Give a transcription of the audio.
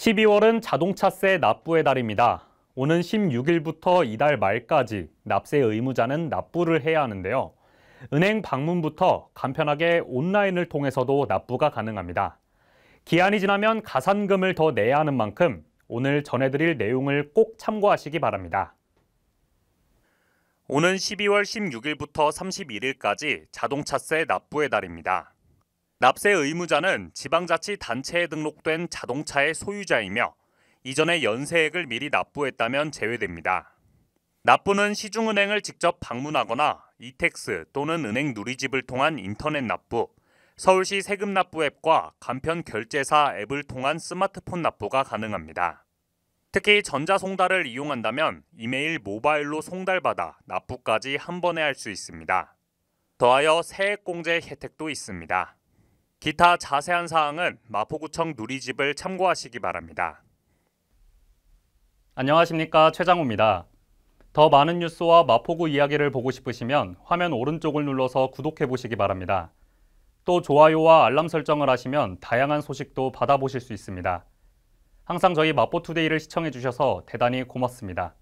12월은 자동차세 납부의 달입니다. 오는 16일부터 이달 말까지 납세 의무자는 납부를 해야 하는데요. 은행 방문부터 간편하게 온라인을 통해서도 납부가 가능합니다. 기한이 지나면 가산금을 더 내야 하는 만큼 오늘 전해드릴 내용을 꼭 참고하시기 바랍니다. 오는 12월 16일부터 31일까지 자동차세 납부의 달입니다. 납세 의무자는 지방자치단체에 등록된 자동차의 소유자이며 이전에 연세액을 미리 납부했다면 제외됩니다. 납부는 시중은행을 직접 방문하거나 이택스 또는 은행 누리집을 통한 인터넷 납부, 서울시 세금 납부 앱과 간편 결제사 앱을 통한 스마트폰 납부가 가능합니다. 특히 전자송달을 이용한다면 이메일 모바일로 송달받아 납부까지 한 번에 할 수 있습니다. 더하여 세액공제 혜택도 있습니다. 기타 자세한 사항은 마포구청 누리집을 참고하시기 바랍니다. 안녕하십니까 최장호입니다. 더 많은 뉴스와 마포구 이야기를 보고 싶으시면 화면 오른쪽을 눌러서 구독해 보시기 바랍니다. 또 좋아요와 알람 설정을 하시면 다양한 소식도 받아보실 수 있습니다. 항상 저희 마포투데이를 시청해 주셔서 대단히 고맙습니다.